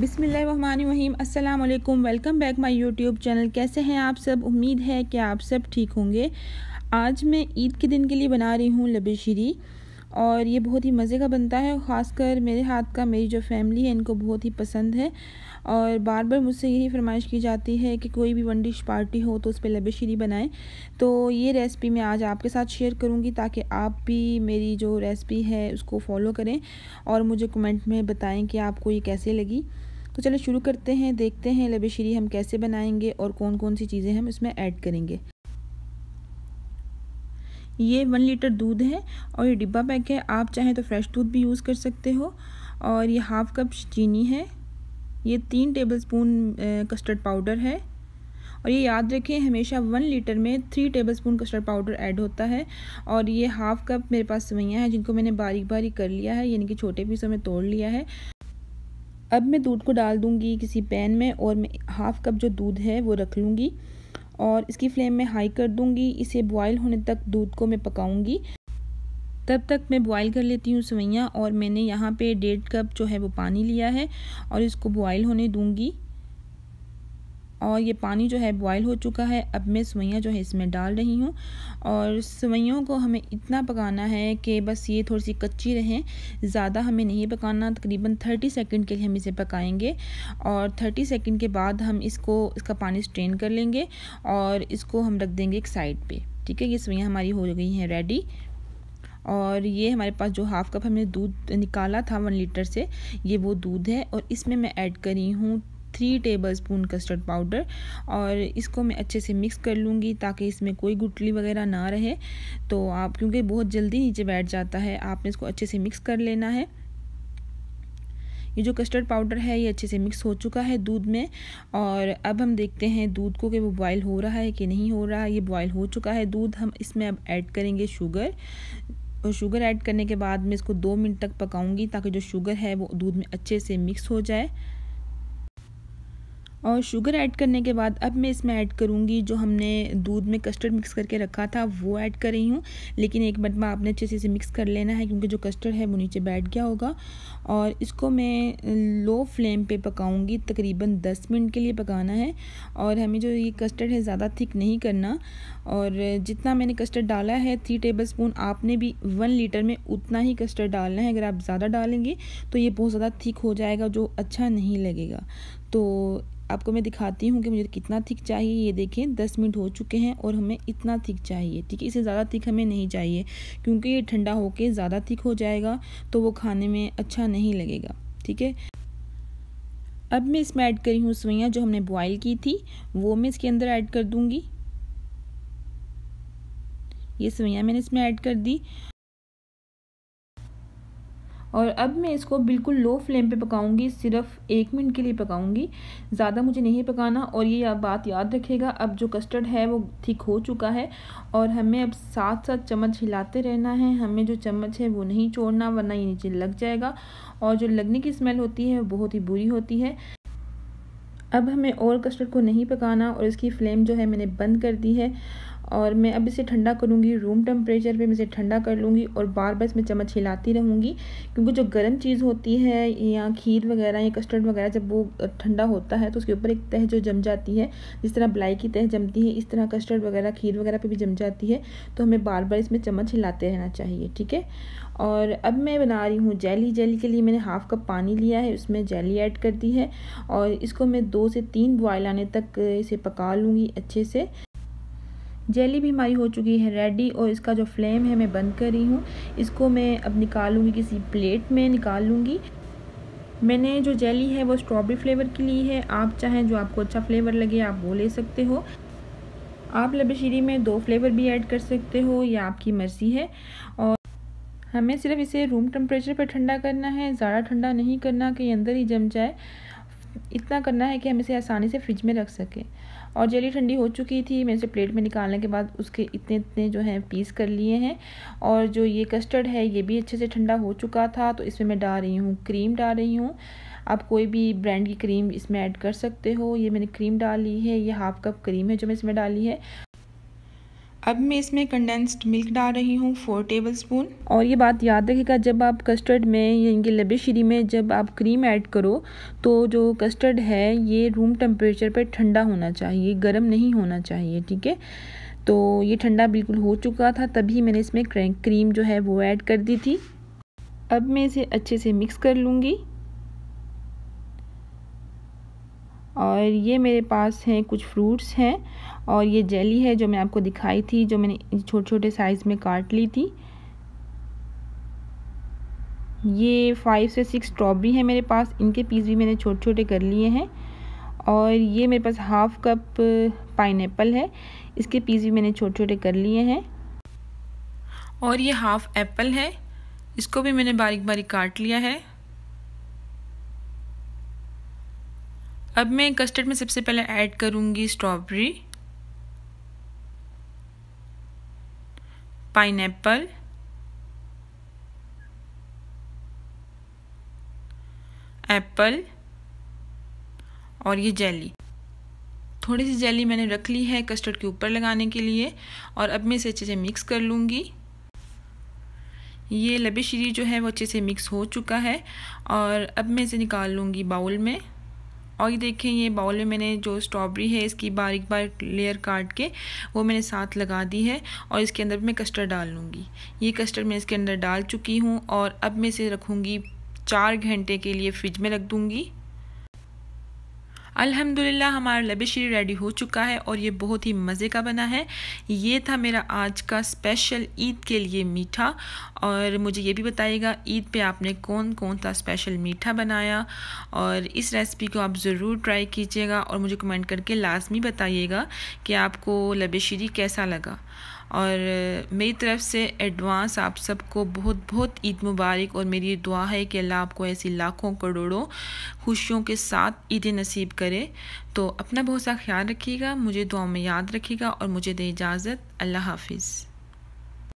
बिसमीम अल्लाम welcome back my YouTube channel कैसे हैं आप सब उम्मीद है कि आप सब ठीक होंगे आज मैं ईद के दिन के लिए बना रही हूँ लबेशीरी और ये बहुत ही मज़े का बनता है ख़ासकर मेरे हाथ का मेरी जो फैमिली है इनको बहुत ही पसंद है और बार बार मुझसे यही फरमाइश की जाती है कि कोई भी वन डिश पार्टी हो तो उस पर लबेशीरी बनाएं तो ये रेसिपी मैं आज आपके साथ शेयर करूँगी ताकि आप भी मेरी जो रेसिपी है उसको फॉलो करें और मुझे कमेंट में बताएं कि आपको ये कैसे लगी तो चलो शुरू करते हैं देखते हैं लबेशरी हम कैसे बनाएंगे और कौन कौन सी चीज़ें हम इसमें ऐड करेंगे ये वन लीटर दूध है और ये डिब्बा पैक है आप चाहें तो फ्रेश दूध भी यूज़ कर सकते हो और ये हाफ़ कप चीनी है ये तीन टेबल स्पून कस्टर्ड पाउडर है और ये याद रखें हमेशा वन लीटर में three tablespoon custard powder add होता है और ये हाफ़ कप मेरे पास सवैयाँ हैं जिनको मैंने बारीक बारीक कर लिया है यानी कि छोटे पीसों में तोड़ लिया है अब मैं दूध को डाल दूंगी किसी पैन में और मैं हाफ़ कप जो दूध है वो रख लूँगी और इसकी फ्लेम में हाई कर दूँगी इसे बॉयल होने तक दूध को मैं पकाऊंगी तब तक मैं बॉयल कर लेती हूँ सवैयाँ और मैंने यहाँ पे डेढ़ कप जो है वो पानी लिया है और इसको बॉयल होने दूँगी और ये पानी जो है बॉयल हो चुका है अब मैं सवैयाँ जो है इसमें डाल रही हूँ और सवैयों को हमें इतना पकाना है कि बस ये थोड़ी सी कच्ची रहें ज़्यादा हमें नहीं पकाना तकरीबन थर्टी सेकेंड के लिए हम इसे पकाएंगे और थर्टी सेकेंड के बाद हम इसको इसका पानी स्ट्रेन कर लेंगे और इसको हम रख देंगे एक साइड पर ठीक है ये सवैयाँ हमारी हो गई हैं रेडी और ये हमारे पास जो हाफ़ कप हमने दूध निकाला था वन लीटर से ये वो दूध है और इसमें मैं ऐड करी हूँ three tablespoon custard powder और इसको मैं अच्छे से मिक्स कर लूँगी ताकि इसमें कोई गुटली वगैरह ना रहे तो आप क्योंकि बहुत जल्दी नीचे बैठ जाता है आपने इसको अच्छे से मिक्स कर लेना है ये जो कस्टर्ड पाउडर है ये अच्छे से मिक्स हो चुका है दूध में और अब हम देखते हैं दूध को कि वो बॉयल हो रहा है कि नहीं हो रहा है ये बॉयल हो चुका है दूध हम इसमें अब ऐड करेंगे शुगर और शुगर ऐड करने के बाद मैं इसको दो मिनट तक पकाऊंगी ताकि जो शुगर है वो दूध में अच्छे से मिक्स हो जाए और शुगर ऐड करने के बाद अब मैं इसमें ऐड करूँगी जो हमने दूध में कस्टर्ड मिक्स करके रखा था वो ऐड कर रही हूँ लेकिन एक मिनट में आपने अच्छे से इसे मिक्स कर लेना है क्योंकि जो कस्टर्ड है वो नीचे बैठ गया होगा और इसको मैं लो फ्लेम पे पकाऊँगी तकरीबन 10 मिनट के लिए पकाना है और हमें जो ये कस्टर्ड है ज़्यादा थिक नहीं करना और जितना मैंने कस्टर्ड डाला है थ्री टेबल स्पून आपने भी वन लीटर में उतना ही कस्टर्ड डालना है अगर आप ज़्यादा डालेंगे तो ये बहुत ज़्यादा थिक हो जाएगा जो अच्छा नहीं लगेगा तो आपको मैं दिखाती हूँ कि मुझे कितना थिक चाहिए ये देखें दस मिनट हो चुके हैं और हमें इतना थिक चाहिए ठीक है इसे ज़्यादा थिक हमें नहीं चाहिए क्योंकि ये ठंडा होके ज़्यादा थिक हो जाएगा तो वो खाने में अच्छा नहीं लगेगा ठीक है अब मैं इसमें ऐड करी हूँ सुइयाँ जो हमने बॉयल की थी वो मैं इसके अंदर ऐड कर दूँगी ये सुइयाँ मैंने इसमें ऐड कर दी और अब मैं इसको बिल्कुल लो फ्लेम पे पकाऊंगी सिर्फ एक मिनट के लिए पकाऊंगी ज़्यादा मुझे नहीं पकाना और ये या बात याद रखेगा अब जो कस्टर्ड है वो ठीक हो चुका है और हमें अब साथ साथ चम्मच हिलाते रहना है हमें जो चम्मच है वो नहीं छोड़ना वरना ये नीचे लग जाएगा और जो लगने की स्मेल होती है वो बहुत ही बुरी होती है अब हमें और कस्टर्ड को नहीं पकाना और इसकी फ्लेम जो है मैंने बंद कर दी है और मैं अब इसे ठंडा करूँगी रूम टेम्परेचर पे मैं इसे ठंडा कर लूँगी और बार बार इसमें चम्मच हिलाती रहूँगी क्योंकि जो गर्म चीज़ होती है या खीर वगैरह या कस्टर्ड वगैरह जब वो ठंडा होता है तो उसके ऊपर एक तह जो जम जाती है जिस तरह बलाई की तह जमती है इस तरह कस्टर्ड वगैरह खीर वगैरह पर भी जम जाती है तो हमें बार बार इसमें चम्मच हिलाते रहना चाहिए ठीक है और अब मैं बना रही हूँ जेली जेली के लिए मैंने हाफ़ कप पानी लिया है उसमें जेली ऐड कर दी है और इसको मैं दो से तीन बॉयल आने तक इसे पका लूँगी अच्छे से जेली भी हमारी हो चुकी है रेडी और इसका जो फ्लेम है मैं बंद कर रही हूँ इसको मैं अब निकालूंगी किसी प्लेट में निकाल लूँगी मैंने जो जेली है वो स्ट्रॉबेरी फ्लेवर की ली है आप चाहें जो आपको अच्छा फ्लेवर लगे आप वो ले सकते हो आप लबशीरी में दो फ्लेवर भी ऐड कर सकते हो या आपकी मर्ज़ी है और हमें सिर्फ इसे रूम टेम्परेचर पर ठंडा करना है ज़्यादा ठंडा नहीं करना कि अंदर ही जम जाए इतना करना है कि हम इसे आसानी से फ्रिज में रख सकें और जली ठंडी हो चुकी थी मैं इसे प्लेट में निकालने के बाद उसके इतने इतने जो हैं पीस कर लिए हैं और जो ये कस्टर्ड है ये भी अच्छे से ठंडा हो चुका था तो इसमें मैं डाल रही हूँ क्रीम डाल रही हूँ आप कोई भी ब्रांड की क्रीम इसमें ऐड कर सकते हो ये मैंने क्रीम डाली है ये हाफ़ कप क्रीम है जो मैं इसमें डाली है अब मैं इसमें कंडेंस्ड मिल्क डाल रही हूँ फोर टेबल स्पून और ये बात याद रखेगा जब आप कस्टर्ड में या इनके लबेशीरी में जब आप क्रीम ऐड करो तो जो कस्टर्ड है ये रूम टेम्परेचर पर ठंडा होना चाहिए गर्म नहीं होना चाहिए ठीक है तो ये ठंडा बिल्कुल हो चुका था तभी मैंने इसमें क्रीम जो है वो ऐड कर दी थी अब मैं इसे अच्छे से मिक्स कर लूँगी और ये मेरे पास हैं कुछ फ्रूट्स हैं और ये जेली है जो मैं आपको दिखाई थी जो मैंने छोटे छोटे साइज़ में काट ली थी ये फाइव से सिक्स स्ट्रॉबेरी है मेरे पास इनके पीस भी मैंने छोटे छोटे कर लिए हैं और ये मेरे पास हाफ़ कप पाइन है इसके पीस भी मैंने छोटे छोटे कर लिए हैं और ये हाफ़ एप्पल है इसको भी मैंने बारीक बारीक काट लिया है अब मैं कस्टर्ड में सबसे पहले ऐड करूँगी स्ट्रॉबेरी पाइन एप्पल और ये जेली थोड़ी सी जेली मैंने रख ली है कस्टर्ड के ऊपर लगाने के लिए और अब मैं इसे अच्छे से मिक्स कर लूँगी ये लबे शीरी जो है वो अच्छे से मिक्स हो चुका है और अब मैं इसे निकाल लूँगी बाउल में और ये देखें ये बाउल में मैंने जो स्ट्रॉबेरी है इसकी बारीक बारीक लेयर काट के वो मैंने साथ लगा दी है और इसके अंदर मैं कस्टर्ड डाल लूँगी ये कस्टर्ड मैं इसके अंदर डाल चुकी हूँ और अब मैं इसे रखूँगी चार घंटे के लिए फ्रिज में रख दूँगी अल्हम्दुलिल्लाह हमारा लबिशरी रेडी हो चुका है और ये बहुत ही मज़े का बना है ये था मेरा आज का स्पेशल ईद के लिए मीठा और मुझे ये भी बताइएगा ईद पे आपने कौन कौन सा स्पेशल मीठा बनाया और इस रेसिपी को आप ज़रूर ट्राई कीजिएगा और मुझे कमेंट करके लाजमी बताइएगा कि आपको लबेशरी कैसा लगा और मेरी तरफ़ से एडवांस आप सबको बहुत बहुत ईद मुबारक और मेरी दुआ है कि अल्लाह आपको ऐसी लाखों करोड़ों खुशियों के साथ ईद नसीब करे तो अपना बहुत सा ख्याल रखिएगा मुझे दुआ में याद रखिएगा और मुझे दे इजाज़त अल्लाह हाफिज़